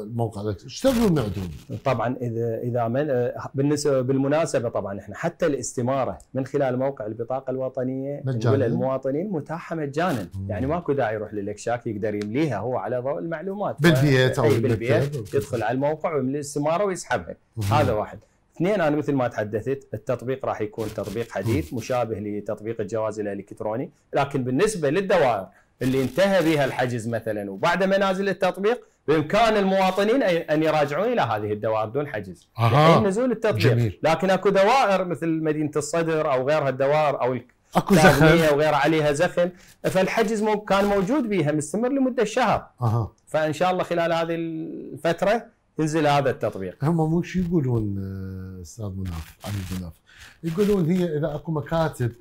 [SPEAKER 2] الموقع ايش تقولون طبعا اذا اذا من بالنسبه بالمناسبه طبعا احنا حتى الاستماره من خلال موقع البطاقه الوطنيه مجانا للمواطنين متاحه مجانا مم. يعني ماكو داعي يروح للاكشاك يقدر يمليها هو على ضوء المعلومات بالبيت او بالبيت يدخل على الموقع ويملي الاستماره ويسحبها هذا واحد اثنين انا مثل ما تحدثت التطبيق راح يكون تطبيق حديث مشابه لتطبيق الجواز الالكتروني لكن بالنسبه للدوائر اللي انتهى بها الحجز مثلا وبعد منازل التطبيق بامكان المواطنين ان يراجعون الى هذه الدوائر دون حجز أها. يعني نزول التطبيق جميل. لكن اكو دوائر مثل مدينه الصدر او غيرها الدوائر او اكو زخم وغير عليها زخم فالحجز كان موجود بها مستمر لمده شهر أها. فان شاء الله خلال هذه الفتره انزل هذا التطبيق
[SPEAKER 1] هم مو شو يقولون آه، استاذ مناف علي مناف يقولون هي اذا اكو مكاتب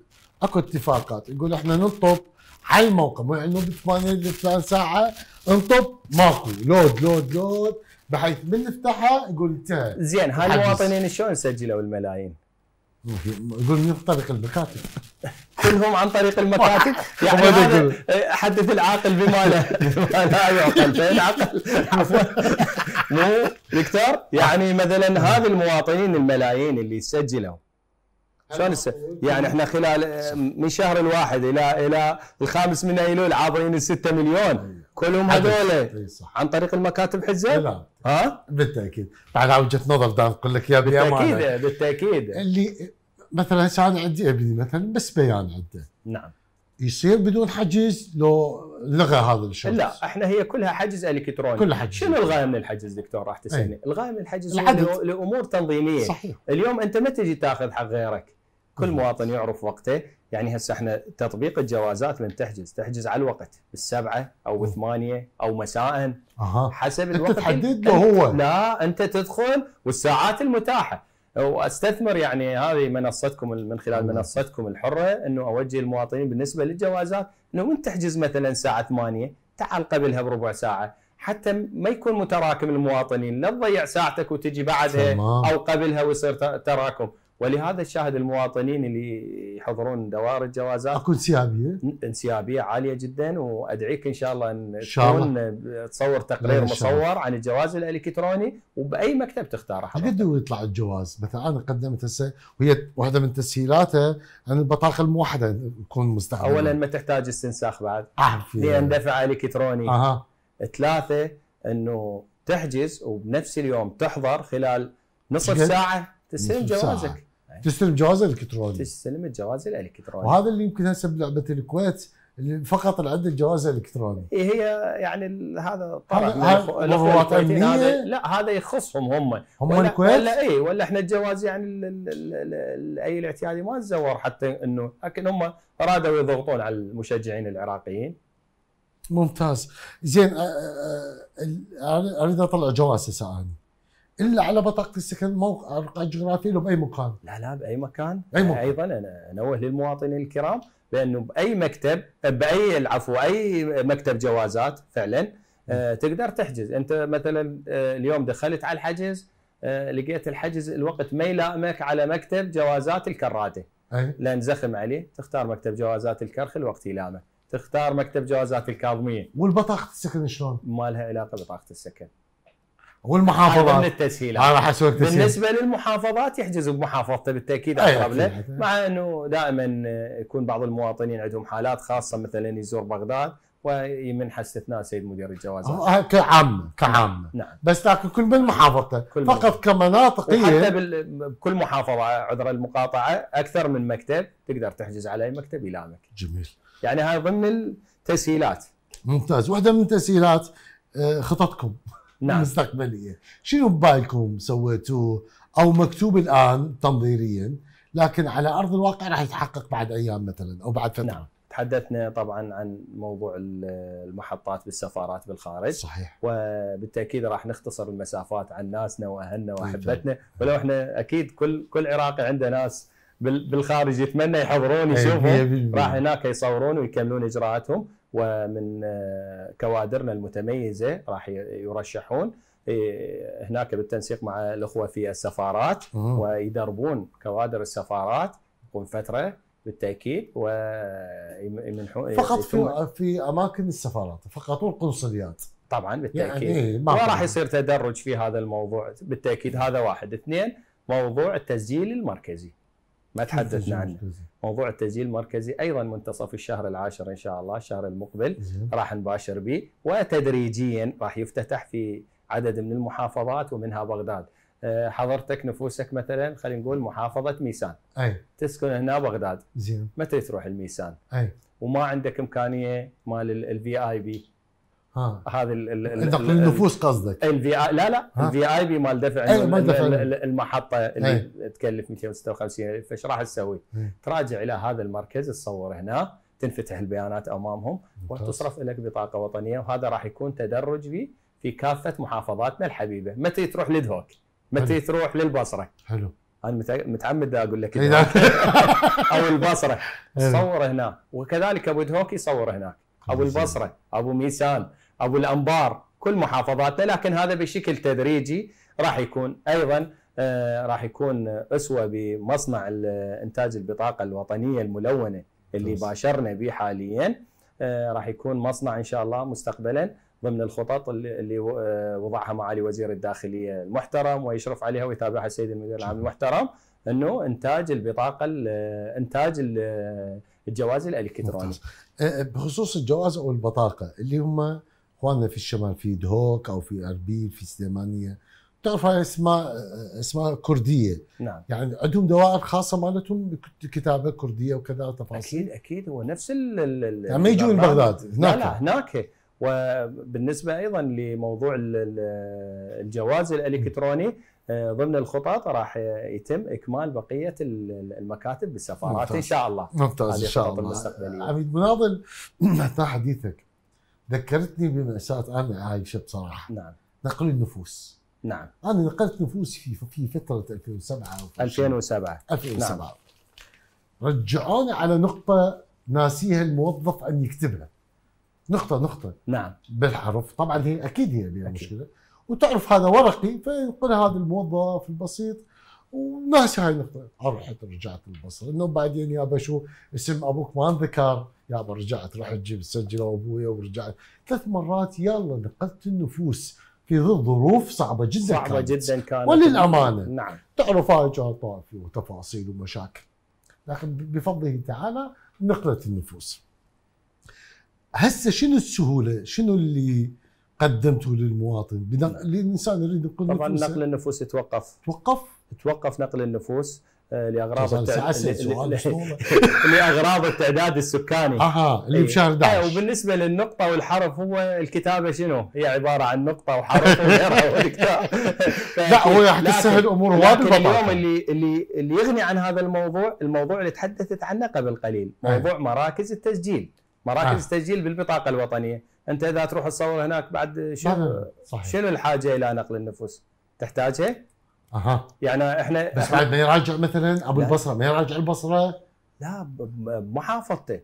[SPEAKER 1] اكو اتفاقات يقول احنا نطب على الموقع مو يعني ب 8 ل 8 ساعه انطب ماكو لود لود لود بحيث من نفتحها يقول انتهى زين هاي المواطنين شلون
[SPEAKER 2] سجلوا الملايين؟ يقول من طريق المكاتب كلهم عن طريق المكاتب يعني هذا حدث العاقل بما لا يعقل فين عقل عفوا مو دكتور آه. يعني مثلا هذه المواطنين الملايين اللي سجلوا شلون يعني احنا خلال آه، من شهر الواحد الى الى الخامس من ايلول عابرين ال 6 مليون كلهم هذول عن طريق المكاتب حزه؟ لا ها؟ بالتاكيد
[SPEAKER 1] بعد وجهه نظر دام اقول لك يا بالتاكيد
[SPEAKER 2] بالتاكيد اللي
[SPEAKER 1] مثلا هسه انا عندي ابني مثلا بس بيان عنده نعم يصير بدون حجز لو لغى هذا الشخص لا
[SPEAKER 2] احنا هي كلها حجز الكتروني كلها حجز شنو الغايه من الحجز دكتور راح تسالني الغايه من الحجز العدد. لامور تنظيميه صحيح. اليوم انت ما تجي تاخذ حق غيرك كل مواطن يعرف وقته يعني هسه احنا تطبيق الجوازات من تحجز تحجز على الوقت بالسبعه او بالثمانيه او مساء أه. حسب الوقت انت تحدد له هو لا انت تدخل والساعات المتاحه واستثمر يعني هذه منصتكم من خلال منصتكم الحره انه اوجه المواطنين بالنسبه للجوازات انه من تحجز مثلا الساعه 8 تعال قبلها بربع ساعه حتى ما يكون متراكم المواطنين لا تضيع ساعتك وتجي بعدها او قبلها ويصير تراكم ولهذا الشاهد المواطنين اللي يحضرون دوائر الجوازات اكو انسيابيه انسيابيه عاليه جدا وادعيك ان شاء الله ان تكون تصور تقرير مصور عن الجواز الالكتروني وباي مكتب تختاره
[SPEAKER 1] قد يطلع الجواز مثلا انا قدمت هسه وهي واحده من تسهيلاتها ان البطاقه الموحده تكون
[SPEAKER 2] مستعمله اولا ما تحتاج استنساخ بعد اعرف لان دفع الكتروني أها. ثلاثه انه تحجز وبنفس اليوم تحضر خلال نصف ساعه تستلم جوازك
[SPEAKER 1] تستلم جواز الكتروني تستلم الجواز الالكتروني وهذا اللي يمكن هسه بلعبه الكويت اللي فقط اللي عنده الجواز الالكتروني
[SPEAKER 2] إيه، هي يعني هذا طبعا هذا لا هذا يخصهم هم هم الكويت ولا اي ولا احنا الجواز يعني الاي الاعتيادي ما تزور حتى انه لكن هم ارادوا يضغطون على المشجعين العراقيين
[SPEAKER 1] ممتاز زين
[SPEAKER 2] اريد اطلع جواز هسه انا
[SPEAKER 1] الا على بطاقه السكن موقع جغرافي له باي مكان لا
[SPEAKER 2] لا باي مكان اي مكان ايضا انا انوه للمواطنين الكرام بانه باي مكتب باي العفو اي مكتب جوازات فعلا آه تقدر تحجز انت مثلا آه اليوم دخلت على الحجز آه لقيت الحجز الوقت ما يلائمك على مكتب جوازات الكراده أي. لان زخم عليه تختار مكتب جوازات الكرخ الوقت يلائمك تختار مكتب جوازات الكاظميه والبطاقه السكن شلون؟ ما لها علاقه ببطاقه السكن
[SPEAKER 1] والمحافظات من التسهيلات راح اسوي تسهيل بالنسبه
[SPEAKER 2] للمحافظات يحجزوا بمحافظته بالتاكيد اقرب له أيوة، مع انه دائما يكون بعض المواطنين عندهم حالات خاصه مثلا يزور بغداد ويمنح استثناء سيد مدير الجوازات أه، أه،
[SPEAKER 1] كعامة كعامة نعم بس لكن كل من محافظته كل فقط كمناطقية حتى
[SPEAKER 2] بكل محافظة عذر المقاطعة أكثر من مكتب تقدر تحجز على أي مكتب يلامك جميل يعني هاي ضمن التسهيلات
[SPEAKER 1] ممتاز واحدة من التسهيلات أه، خططكم نعم. المستقبليه شنو ببالكم سويتوه او مكتوب الان تنظيريا لكن على ارض الواقع راح يتحقق بعد ايام مثلا او بعد فتره نعم.
[SPEAKER 2] تحدثنا طبعا عن موضوع المحطات بالسفارات بالخارج صحيح وبالتاكيد راح نختصر المسافات عن ناسنا واهلنا طيب. واحبتنا ولو احنا اكيد كل كل عراقي عنده ناس بالخارج يتمنى يحضرون إيه، يشوفون راح هناك يصورون ويكملون اجراءاتهم ومن آه، كوادرنا المتميزه راح يرشحون إيه، هناك بالتنسيق مع الاخوه في السفارات ويدربون كوادر السفارات يكون فتره بالتاكيد ويمنحون فقط في
[SPEAKER 1] في اماكن السفارات فقط والقنصليات
[SPEAKER 2] طبعا بالتاكيد يعني ما وراح يصير تدرج في هذا الموضوع بالتاكيد هذا واحد اثنين موضوع التسجيل المركزي ما تحدثنا عنه موضوع التسجيل المركزي ايضا منتصف الشهر العاشر ان شاء الله الشهر المقبل راح نباشر به وتدريجيا راح يفتتح في عدد من المحافظات ومنها بغداد آه، حضرتك نفوسك مثلا خلينا نقول محافظه ميسان اي تسكن هنا بغداد زين متى تروح الميسان اي وما عندك امكانيه مال الفي اي بي هذه نقل النفوس قصدك الفي اي لا لا الفي اي بي مال دفع المحطه اللي هي. تكلف الف فايش راح تسوي؟ تراجع الى هذا المركز تصور هنا تنفتح البيانات امامهم وتصرف لك بطاقه وطنيه وهذا راح يكون تدرج في في كافه محافظاتنا الحبيبه، متى تروح لدهوك؟ متى تروح للبصره؟ حلو انا متعمد اقول لك او البصره تصور هنا وكذلك ابو دهوك يصور هناك ابو البصره ابو ميسان ابو الانبار كل محافظاتنا لكن هذا بشكل تدريجي راح يكون ايضا آه، راح يكون اسوه بمصنع انتاج البطاقه الوطنيه الملونه اللي باشرنا به حاليا آه، راح يكون مصنع ان شاء الله مستقبلا ضمن الخطط اللي آه، وضعها معالي وزير الداخليه المحترم ويشرف عليها ويتابعها السيد المدير العام المحترم انه انتاج البطاقه انتاج الجواز الالكتروني
[SPEAKER 1] بخصوص الجواز او البطاقه اللي هم اخواننا في الشمال في دهوك او في اربيل في سليمانيه بتعرف هاي اسماء اسماء كرديه نعم يعني عندهم دوائر خاصه مالتهم كتابه كرديه وكذا تفاصيل اكيد اكيد هو
[SPEAKER 2] نفس ال يعني ما يجون بغداد هناك لا لا هناك وبالنسبه ايضا لموضوع الجواز الالكتروني آه، ضمن الخطط راح يتم اكمال بقيه المكاتب بالسفارات ان شاء الله ممتاز ان شاء الله
[SPEAKER 1] عميد مناضل اثناء حديثك ذكرتني بمأساة أنا عايشة بصراحة نعم نقل النفوس نعم أنا نقلت نفوسي في في فترة 2007 2007 2007 نعم. رجعوني على نقطة ناسيها الموظف أن يكتبها نقطة نقطة نعم بالحرف طبعا هي أكيد هي لها مشكلة وتعرف هذا ورقي فيقول هذا الموظف البسيط وناسي هاي النقطه رحت رجعت البصره انه بعدين يابا شو اسم ابوك ما انذكر يابا رجعت رحت جبت سجلوا ابويا ورجعت ثلاث مرات يلا نقلت النفوس في ظل ظروف صعبة جدا صعبة كانت. جدا كانت وللأمانة نعم تعرف هاي كانت طافي وتفاصيل ومشاكل لكن بفضله تعالى نقلت النفوس هسه شنو السهولة شنو اللي قدمته للمواطن نعم. للإنسان يريد يقول طبعا نقل
[SPEAKER 2] النفوس يتوقف توقف توقف نقل النفوس آه، لاغراض التعداد لاغراض التعداد السكاني اها اللي إيه. بشهر 11 إيه، وبالنسبه للنقطه والحرف هو الكتابه شنو؟ هي عباره عن نقطه وحرف لا هو يحكي تسهل امور واجد اليوم اللي اللي اللي يغني عن هذا الموضوع الموضوع اللي تحدثت عنه قبل قليل موضوع مراكز التسجيل مراكز التسجيل بالبطاقه الوطنيه انت اذا تروح تصور هناك بعد شنو شنو الحاجه الى نقل النفوس؟ تحتاجها؟ اها يعني احنا بس بعد ما
[SPEAKER 1] يراجع مثلا
[SPEAKER 2] ابو لا. البصره ما يراجع البصره لا بمحافظته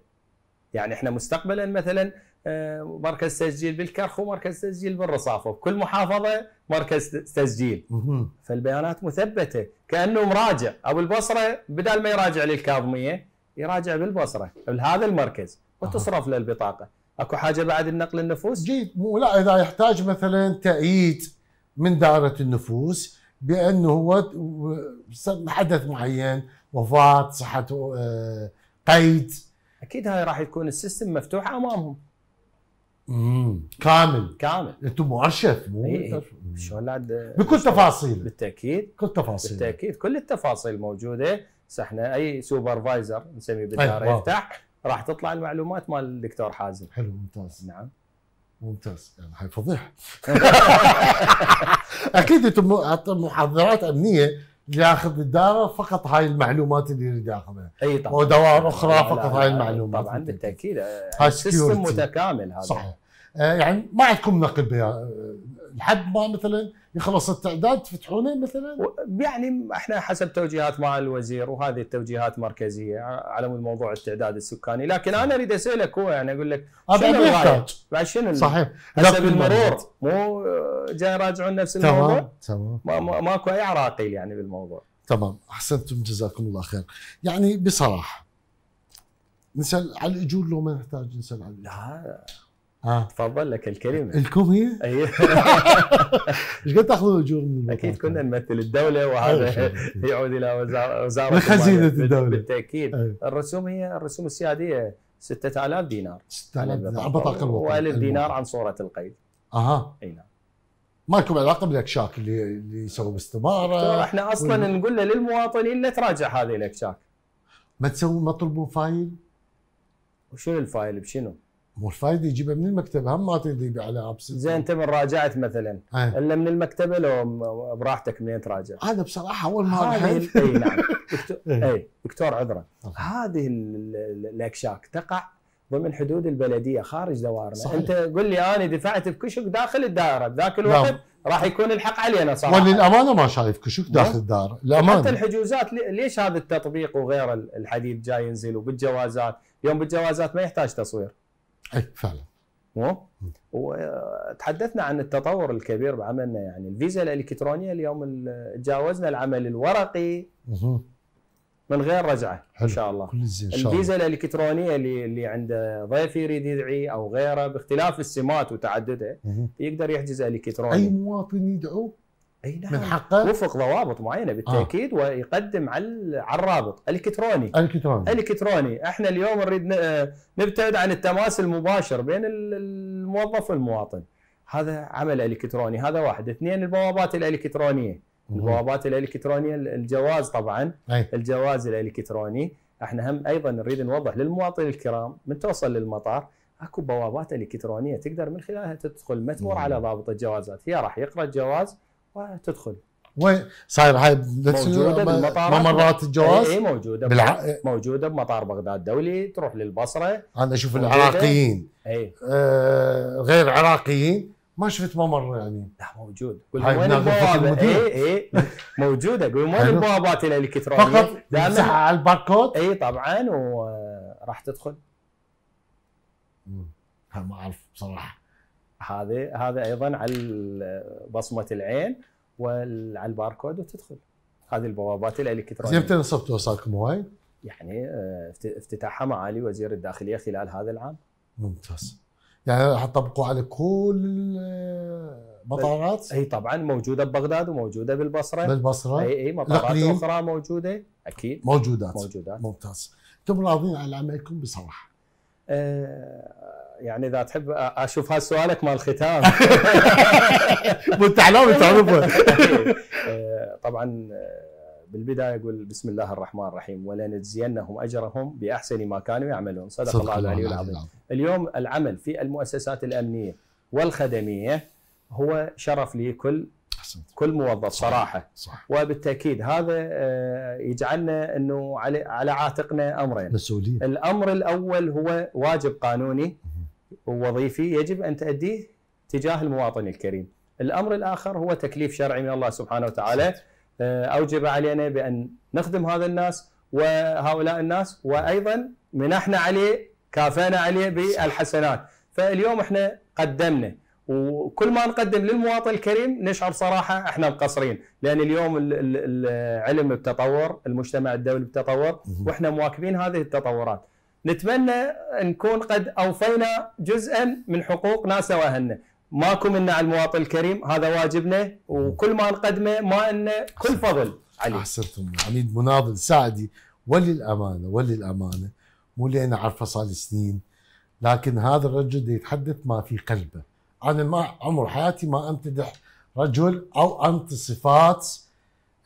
[SPEAKER 2] يعني احنا مستقبلا مثلا آه، مركز تسجيل بالكرخ ومركز تسجيل بالرصافه كل محافظه مركز تسجيل فالبيانات مثبته كانه مراجع ابو البصره بدل ما يراجع للكاظميه يراجع بالبصره لهذا المركز وتصرف له البطاقه اكو حاجه بعد النقل النفوس جيد لا اذا يحتاج مثلا
[SPEAKER 1] تأييد من دائره النفوس بانه هو حدث معين وفاه صحته آه، قيد اكيد هاي راح
[SPEAKER 2] يكون السيستم مفتوح امامهم امم كامل كامل انتم مؤرشف مو إيه،, إيه. شلون لا بكل تفاصيل بالتاكيد كل تفاصيل بالتاكيد كل التفاصيل موجوده احنا اي سوبرفايزر نسميه بالدار يفتح راح تطلع المعلومات مال الدكتور حازم حلو ممتاز نعم
[SPEAKER 1] ممتاز يعني فضيحة اكيد انتم محاضرات امنيه ياخذ الدائره فقط هاي المعلومات اللي يريد ياخذها اي طبعا ودوائر اخرى لا فقط لا هاي المعلومات طبعا
[SPEAKER 2] بالتاكيد هاي يعني سيستم متكامل
[SPEAKER 1] هذا صحيح آه، يعني ما عندكم نقل لحد ما مثلا يخلص التعداد تفتحونه مثلا؟
[SPEAKER 2] يعني احنا حسب توجيهات مع الوزير وهذه التوجيهات مركزيه على موضوع التعداد السكاني، لكن انا اريد اسالك هو يعني اقول لك شنو الغايه؟ بعد شنو صحيح حسب المرور مو جاي يراجعون نفس الموضوع تمام تمام ماكو اي عراقيل يعني بالموضوع
[SPEAKER 1] تمام احسنتم جزاكم الله خير، يعني بصراحه نسال على الاجور لو ما نحتاج نسال على الأجور. لا
[SPEAKER 2] اه تفضل لك الكلمه الكم هي؟ ايوه ايش قد تاخذون اجور من اكيد كنا نمثل الدوله وهذا أيوة، يعود الى وزاره من خزينه الدوله بالتاكيد أيوة. الرسوم هي الرسوم السياديه 6000 دينار 6000 دينار عن بطاقه الوطن و1000 دينار عن صوره القيد اها اي نعم
[SPEAKER 1] ما لكم علاقه بالاكشاك اللي اللي يسووا باستماره احنا اصلا وال... نقول للمواطنين
[SPEAKER 2] لا تراجع هذه الاكشاك
[SPEAKER 1] ما تسوون ما تطلبون فايل وشنو الفايل بشنو؟ مو الفائده يجيبها من المكتب هم ما تدري على ابس زين
[SPEAKER 2] انت من راجعت مثلا إيه. الا من المكتبه لو براحتك منين تراجع؟ انا بصراحه اول ما اي نعم دكتور إيه. اي دكتور عذرا هذه الاكشاك تقع ضمن حدود البلديه خارج دوائرنا صحيح. انت قل لي انا دفعت بكشك داخل الدائره بذاك نعم. الوقت راح يكون الحق علينا صراحه
[SPEAKER 1] وللامانه ما شايف كشك نعم. داخل الدائره الامانه حتى
[SPEAKER 2] الحجوزات ليش هذا التطبيق وغيره الحديث جاي ينزل وبالجوازات يوم بالجوازات ما يحتاج تصوير اي فعلا مو؟ وتحدثنا عن التطور الكبير بعملنا يعني الفيزا الالكترونيه اليوم تجاوزنا العمل الورقي من غير رجعه حلو. ان شاء الله
[SPEAKER 1] كل زين إن شاء الفيزا
[SPEAKER 2] الله. الالكترونيه اللي اللي عنده ضيف يريد يدعي او غيره باختلاف السمات وتعدده يقدر يحجز الكتروني اي
[SPEAKER 1] مواطن يدعو اي نعم
[SPEAKER 2] من حقه وفق ضوابط معينه بالتاكيد آه. ويقدم على على الرابط الكتروني الكتروني الكتروني احنا اليوم نريد آه، نبتعد عن التماس المباشر بين الموظف والمواطن هذا عمل الكتروني هذا واحد اثنين البوابات الالكترونيه البوابات الالكترونيه الجواز طبعا أي. الجواز الالكتروني احنا هم ايضا نريد نوضح للمواطن الكرام من توصل للمطار اكو بوابات الكترونيه تقدر من خلالها تدخل ما تمر على ضابط الجوازات هي راح يقرا الجواز وتدخل
[SPEAKER 1] وين صاير هاي موجوده بالمطار ممرات الجواز؟ اي إيه، موجوده بالع...
[SPEAKER 2] موجوده بمطار بغداد الدولي تروح للبصره انا اشوف موجودة. العراقيين
[SPEAKER 1] اي آه غير عراقيين ما شفت ممر
[SPEAKER 2] يعني لا موجود قول وين البوابه اي اي إيه. موجوده قول وين البوابات الالكترونيه فقط دائما على الباركود اي طبعا وراح تدخل
[SPEAKER 1] ما اعرف بصراحه
[SPEAKER 2] هذه هذا ايضا على بصمه العين وعلى الباركود وتدخل هذه البوابات الالكترونيه. زين متى
[SPEAKER 1] نصبتوا وصلكم هواي؟
[SPEAKER 2] يعني آه، افتتاحها معالي وزير الداخليه خلال هذا العام.
[SPEAKER 1] ممتاز. يعني راح تطبقوا على كل
[SPEAKER 2] المطارات؟ اي طبعا موجوده ببغداد وموجوده بالبصره بالبصره اي اي مطارات لقليل. اخرى موجوده
[SPEAKER 1] اكيد موجودات موجودات
[SPEAKER 2] ممتاز انتم راضين عن عملكم بصراحه؟ آه يعني اذا تحب اشوف هذا سؤالك مال الختام وانت حلاوي تعرفه إيه، طبعا بالبدايه اقول بسم الله الرحمن الرحيم ولنجزينهم اجرهم باحسن ما كانوا يعملون صدق, صدق الله العلي العظيم اليوم العمل في المؤسسات الامنيه والخدميه هو شرف لكل أحسنت. كل موظف صح. صراحه صح. وبالتاكيد هذا آه، يجعلنا انه على على عاتقنا امرين مسؤوليه الامر الاول هو واجب قانوني وظيفي يجب ان تؤديه تجاه المواطن الكريم. الامر الاخر هو تكليف شرعي من الله سبحانه وتعالى آه، اوجب علينا بان نخدم هذا الناس وهؤلاء الناس وايضا منحنا عليه كافانا عليه بالحسنات فاليوم احنا قدمنا وكل ما نقدم للمواطن الكريم نشعر صراحه احنا مقصرين لان اليوم العلم بتطور المجتمع الدولي بتطور واحنا مواكبين هذه التطورات نتمنى نكون قد اوفينا جزءا من حقوق ناس واهلنا ماكو منا على المواطن الكريم هذا واجبنا وكل ما نقدمه ما انه كل فضل عليه احسنتم
[SPEAKER 1] عميد مناضل سعدي وللامانه وللامانه مو انا عارفه صار لي سنين لكن هذا الرجل يتحدث ما في قلبه انا ما عمر حياتي ما امتدح رجل او انت صفات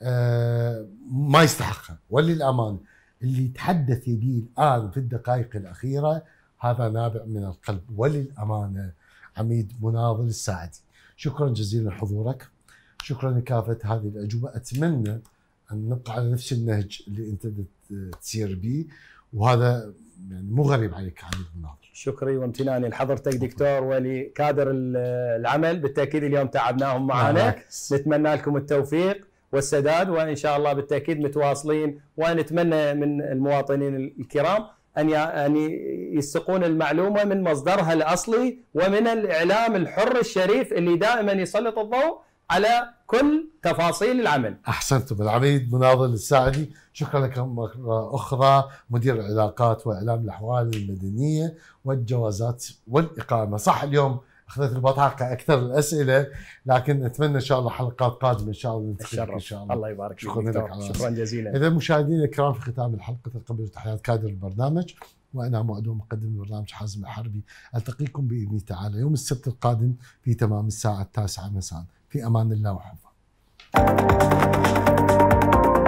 [SPEAKER 1] آه، ما يستحقها وللامانه اللي تحدث به آه الان في الدقائق الاخيره هذا نابع من القلب وللامانه عميد مناضل الساعدي شكرا جزيلا لحضورك شكرا لكافه هذه الاجوبه اتمنى ان نبقى على نفس النهج اللي انت تسير به وهذا يعني مو غريب عليك عميد
[SPEAKER 2] مناضل شكري وامتناني لحضرتك طيب دكتور ولكادر العمل بالتاكيد اليوم تعبناهم معنا نعم. نتمنى لكم التوفيق والسداد وان شاء الله بالتاكيد متواصلين ونتمنى من المواطنين الكرام ان ان يستقون المعلومه من مصدرها الاصلي ومن الاعلام الحر الشريف اللي دائما يسلط الضوء على كل تفاصيل العمل.
[SPEAKER 1] احسنتم العميد مناضل الساعدي، شكرا لكم مره اخرى مدير العلاقات واعلام الاحوال المدنيه والجوازات والاقامه، صح اليوم اخذت البطاقه اكثر الاسئله لكن اتمنى ان شاء الله حلقات قادمه ان شاء الله نتشرف ان شاء الله الله يبارك فيك شكرا شكرا جزيلا اذا مشاهدينا الكرام في ختام الحلقه تقبلوا تحيات كادر البرنامج وانا مؤدو مقدم البرنامج حازم الحربي التقيكم باذن تعالى يوم السبت القادم في تمام الساعه التاسعه مساء في امان الله وحفظه